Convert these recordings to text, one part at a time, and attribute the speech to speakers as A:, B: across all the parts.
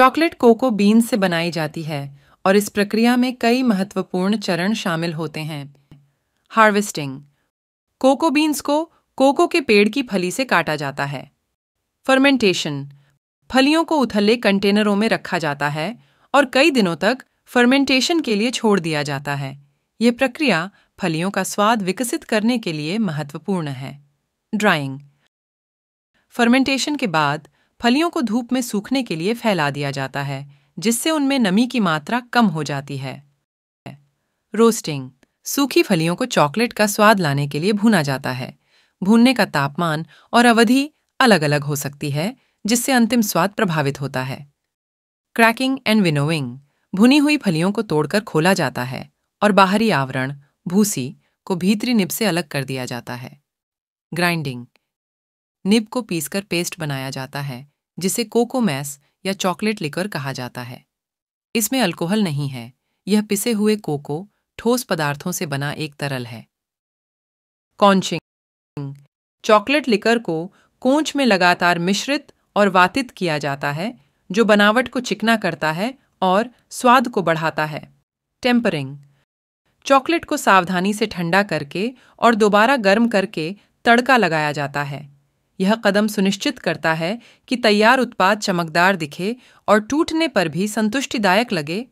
A: chocolate cocoa been से बनाई जाती है और इस प्रक्रिया में कई महत्वपूर्ण चरण शामिल होते हैं हार्वेस्टिंग कोको बीन्स को कोको के पेड़ की फली से काटा जाता है फर्मेंटेशन फलियों को उथले कंटेनरों में रखा जाता है और कई दिनों तक फर्मेंटेशन के लिए छोड़ दिया जाता है यह प्रक्रिया फलियों का स्वाद विकसित करने के लिए महत्वपूर्ण है ड्राइंग फर्मेंटेशन के बाद फलियों को धूप में सूखने के लिए फैला दिया जाता है जिससे उनमें नमी की मात्रा कम हो जाती है रोस्टिंग सूखी फलियों को चॉकलेट का स्वाद लाने के लिए भुना जाता है भूनने का तापमान और अवधि अलग अलग हो सकती है जिससे अंतिम स्वाद प्रभावित होता है क्रैकिंग एंड विनोविंग भुनी हुई फलियों को तोड़कर खोला जाता है और बाहरी आवरण भूसी को भीतरी निब से अलग कर दिया जाता है ग्राइंडिंग निब को पीसकर पेस्ट बनाया जाता है जिसे कोको मैस या चॉकलेट लिकर कहा जाता है इसमें अल्कोहल नहीं है यह पिसे हुए कोको ठोस पदार्थों से बना एक तरल है कॉन्चिंग चॉकलेट लिकर को कोंच में लगातार मिश्रित और वातित किया जाता है जो बनावट को चिकना करता है और स्वाद को बढ़ाता है टेम्परिंग चॉकलेट को सावधानी से ठंडा करके और दोबारा गर्म करके तड़का लगाया जाता है यह कदम सुनिश्चित करता है कि तैयार उत्पाद चमकदार दिखे और टूटने पर भी संतुष्टिदायक लगे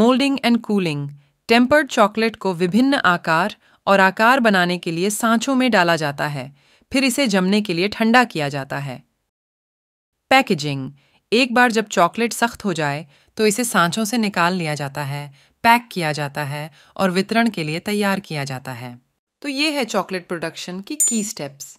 A: moulding and cooling tempered chocolate को विभिन्न आकार और आकार बनाने के लिए सांचों में डाला जाता है फिर इसे जमने के लिए ठंडा किया जाता है पैकेजिंग एक बार जब चॉकलेट सख्त हो जाए तो इसे सांचों से निकाल लिया जाता है पैक किया जाता है और वितरण के लिए तैयार किया जाता है तो ये है चॉकलेट प्रोडक्शन की की स्टेप्स